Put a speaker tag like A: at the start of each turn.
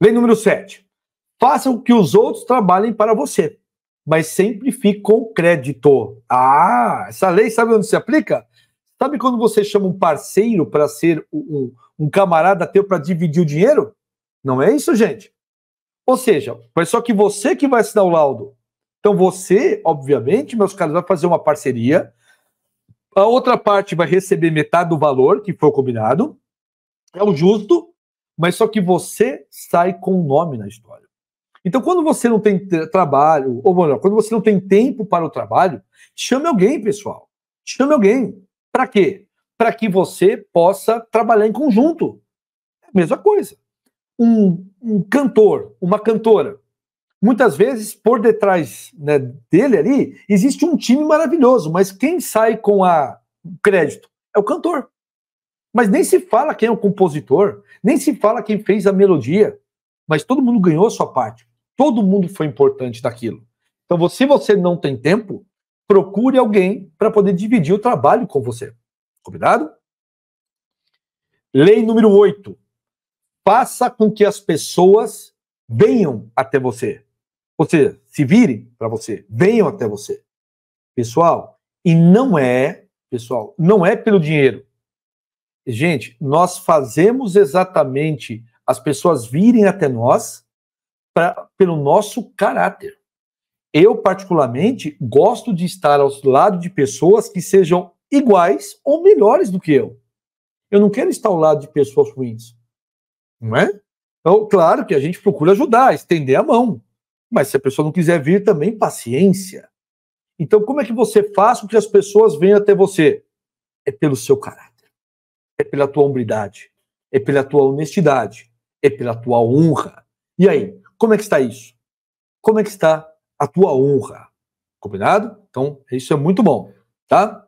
A: Lei número 7. Faça que os outros trabalhem para você, mas sempre fique com o crédito. Ah, essa lei sabe onde se aplica? Sabe quando você chama um parceiro para ser um, um camarada teu para dividir o dinheiro? Não é isso, gente. Ou seja, foi só que você que vai se dar o laudo. Então você, obviamente, meus caros, vai fazer uma parceria. A outra parte vai receber metade do valor que foi combinado. É o justo mas só que você sai com o nome na história. Então, quando você não tem trabalho, ou melhor, quando você não tem tempo para o trabalho, chame alguém, pessoal. Chame alguém. Para quê? Para que você possa trabalhar em conjunto. É mesma coisa. Um, um cantor, uma cantora, muitas vezes por detrás né, dele ali existe um time maravilhoso, mas quem sai com a crédito é o cantor. Mas nem se fala quem é o compositor, nem se fala quem fez a melodia. Mas todo mundo ganhou a sua parte. Todo mundo foi importante daquilo. Então, se você não tem tempo, procure alguém para poder dividir o trabalho com você. Combinado? Lei número 8. Faça com que as pessoas venham até você. Ou seja, se virem para você, venham até você. Pessoal, e não é, pessoal, não é pelo dinheiro. Gente, nós fazemos exatamente as pessoas virem até nós pra, pelo nosso caráter. Eu, particularmente, gosto de estar ao lado de pessoas que sejam iguais ou melhores do que eu. Eu não quero estar ao lado de pessoas ruins. Não é? Então, claro que a gente procura ajudar, estender a mão. Mas se a pessoa não quiser vir também, paciência. Então, como é que você faz com que as pessoas venham até você? É pelo seu caráter é pela tua hombridade, é pela tua honestidade, é pela tua honra. E aí, como é que está isso? Como é que está a tua honra? Combinado? Então, isso é muito bom, tá?